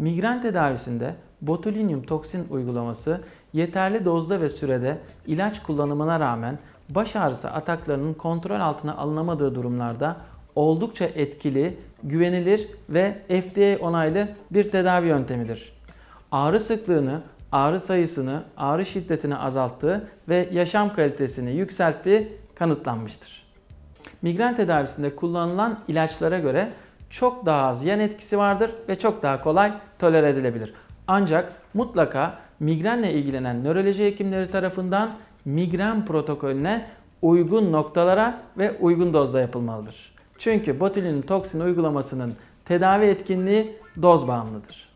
Migren tedavisinde botulinum toksin uygulaması yeterli dozda ve sürede ilaç kullanımına rağmen baş ağrısı ataklarının kontrol altına alınamadığı durumlarda oldukça etkili, güvenilir ve FDA onaylı bir tedavi yöntemidir. Ağrı sıklığını, ağrı sayısını, ağrı şiddetini azalttığı ve yaşam kalitesini yükselttiği kanıtlanmıştır. Migren tedavisinde kullanılan ilaçlara göre çok daha az yan etkisi vardır ve çok daha kolay toler edilebilir. Ancak mutlaka migrenle ilgilenen nöroloji hekimleri tarafından migren protokolüne uygun noktalara ve uygun dozda yapılmalıdır. Çünkü botulinum toksin uygulamasının tedavi etkinliği doz bağımlıdır.